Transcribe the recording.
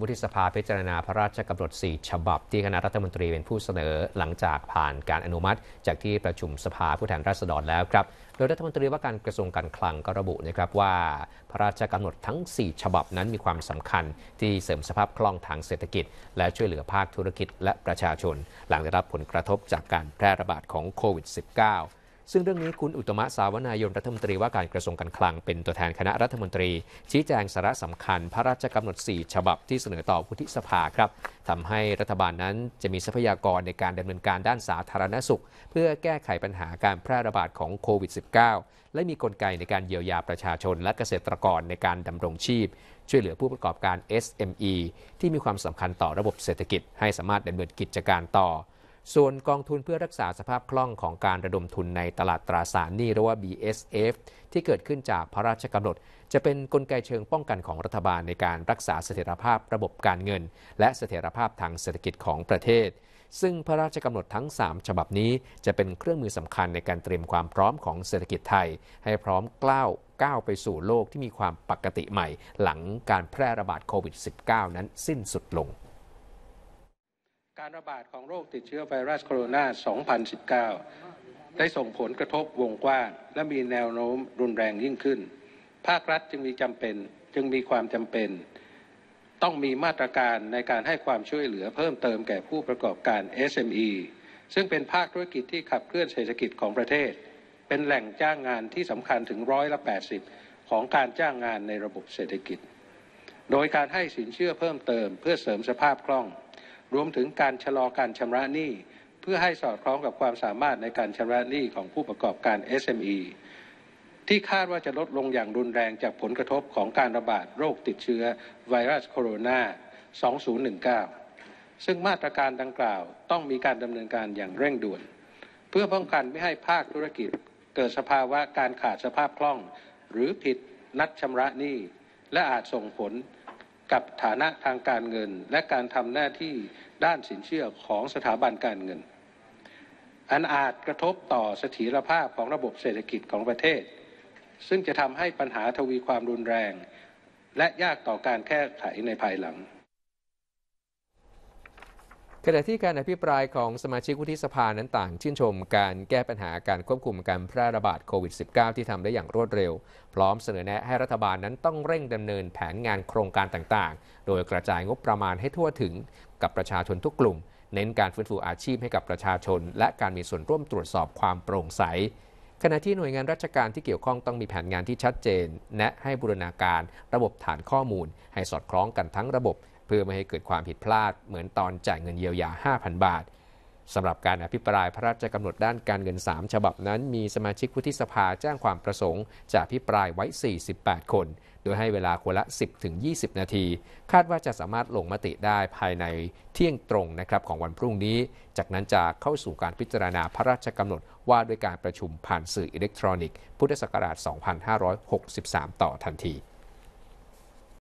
วุฒิสภาพิจารณาพระราชกำหนด4ฉบับ ที่คณะรัฐมนตรีเป็นผู้เสนอหลังจากผ่านการอนุมัติ จากที่ประชุมสภาผู้แทนราษฎรแล้วครับ โดยรัฐมนตรีว่าการกระทรวงการคลังก็ระบุนะครับว่า พระราชกำหนดทั้ง 4 ฉบับนั้นมีความสำคัญ ที่เสริมสภาพคล่องทางเศรษฐกิจ และช่วยเหลือภาคธุรกิจ และประชาชน หลังได้รับผลกระทบจากการแพร่ระบาดของโควิด -19 ซึ่งเรื่องนี้คุณอุตมะสาวนายนรัฐมนตรีว่าการกระทรวงการคลังเป็นตัวแทนคณะรัฐมนตรี ชี้แจงสาระสำคัญพระราชกำหนด 4 ฉบับที่เสนอต่อวุฒิสภาครับทำให้รัฐบาลนั้นจะมีทรัพยากรในการดำเนินการด้านสาธารณสุข เพื่อแก้ไขปัญหาการแพร่ระบาดของโควิด -19 และมีกลไกในการเยียวยาประชาชนและเกษตรกรในการดำรงชีพ ช่วยเหลือผู้ประกอบการ SME ที่มีความสำคัญต่อระบบเศรษฐกิจ ให้สามารถดำเนินกิจการต่อส่วนกองทุนเพื่อรักษาสภาพคล่องของการระดมทุนในตลาดตราสารหนี้หรือว่า BSF ที่เกิดขึ้นจากพระราชกำหนด จะเป็นนกลไกเชิงป้องกันของรัฐบาลในการรักษาเสถียรภาพระบบการเงิน และเสถียรภาพทางเศรษฐกิจของประเทศ ซึ่งพระราชกำหนดทั้ง 3 ฉบับนี้ จะเป็นเครื่องมือสำคัญในการเตรียมความพร้อมของเศรษฐกิจไทย ให้พร้อมกล้าวก้าวไปสู่โลกที่มีความปกติใหม่ หลังการแพร่ระบาดโควิด -19 นั้นสิ้นสุดลงการระบาดของโรคติดเชื้อไวรัสโคโรนา 2019 ได้ส่งผลกระทบวงกว้าง และมีแนวโน้มรุนแรงยิ่งขึ้น ภาครัฐจึงมีจำเป็น จึงมีความจำเป็น ต้องมีมาตรการในการให้ความช่วยเหลือเพิ่มเติมแก่ผู้ประกอบการ SME ซึ่งเป็นภาคธุรกิจที่ขับเคลื่อนเศรษฐกิจของประเทศ เป็นแหล่งจ้างงานที่สำคัญถึงร้อยละ80 ของการจ้างงานในระบบเศรษฐกิจ โดยการให้สินเชื่อเพิ่มเติมเพื่อเสริมสภาพคล่องรวมถึงการชะลอการชำระหนี้เพื่อให้สอดคล้องกับความสามารถในการชำระหนี้ของผู้ประกอบการ SME ที่คาดว่าจะลดลงอย่างรุนแรงจากผลกระทบของการระบาดโรคติดเชื้อไวรัสโคโรนา 2019 ซึ่งมาตรการดังกล่าวต้องมีการดำเนินการอย่างเร่งด่วน เพื่อป้องกันไม่ให้ภาคธุรกิจ เกิดสภาวะการขาดสภาพคล่อง หรือผิดนัดชำระหนี้และอาจส่งผลกับฐานะทางการเงิน และการทำหน้าที่ด้านสินเชื่อของสถาบันการเงิน อันอาจกระทบต่อเสถียรภาพของระบบเศรษฐกิจของประเทศ ซึ่งจะทำให้ปัญหาทวีความรุนแรง และยากต่อการแก้ไขในภายหลังขณะที่การอภิปรายของสมาชิกวุฒิสภานั้นต่างชื่นชมการแก้ปัญหาการควบคุมการแพร่ระบาดโควิด -19 ที่ทำได้อย่างรวดเร็ว พร้อมเสนอแนะให้รัฐบาลนั้นต้องเร่งดำเนินแผนงานโครงการต่างๆ โดยกระจายงบประมาณให้ทั่วถึงกับประชาชนทุกกลุ่ม เน้นการฟื้นฟูอาชีพให้กับประชาชนและการมีส่วนร่วมตรวจสอบความโปร่งใส ขณะที่หน่วยงานราชการที่เกี่ยวข้องต้องมีแผนงานที่ชัดเจน และให้บูรณาการระบบฐานข้อมูลให้สอดคล้องกันทั้งระบบเพื่อไม่ให้เกิดความผิดพลาดเหมือนตอนจ่ายเงินเยียวยา 5,000 บาทสำหรับการอภิปรายพระราชกำหนดด้านการเงิน 3 ฉบับนั้น มีสมาชิกวุฒิสภาแจ้งความประสงค์จะอภิปรายไว้ 48 คน โดยให้เวลาคนละ 10-20 นาที คาดว่าจะสามารถลงมติได้ภายในเที่ยงตรงนะครับของวันพรุ่งนี้ จากนั้นจะเข้าสู่การพิจารณาพระราชกำหนดว่าด้วยการประชุมผ่านสื่ออิเล็กทรอนิกส์ พุทธศักราช 2563 ต่อทันที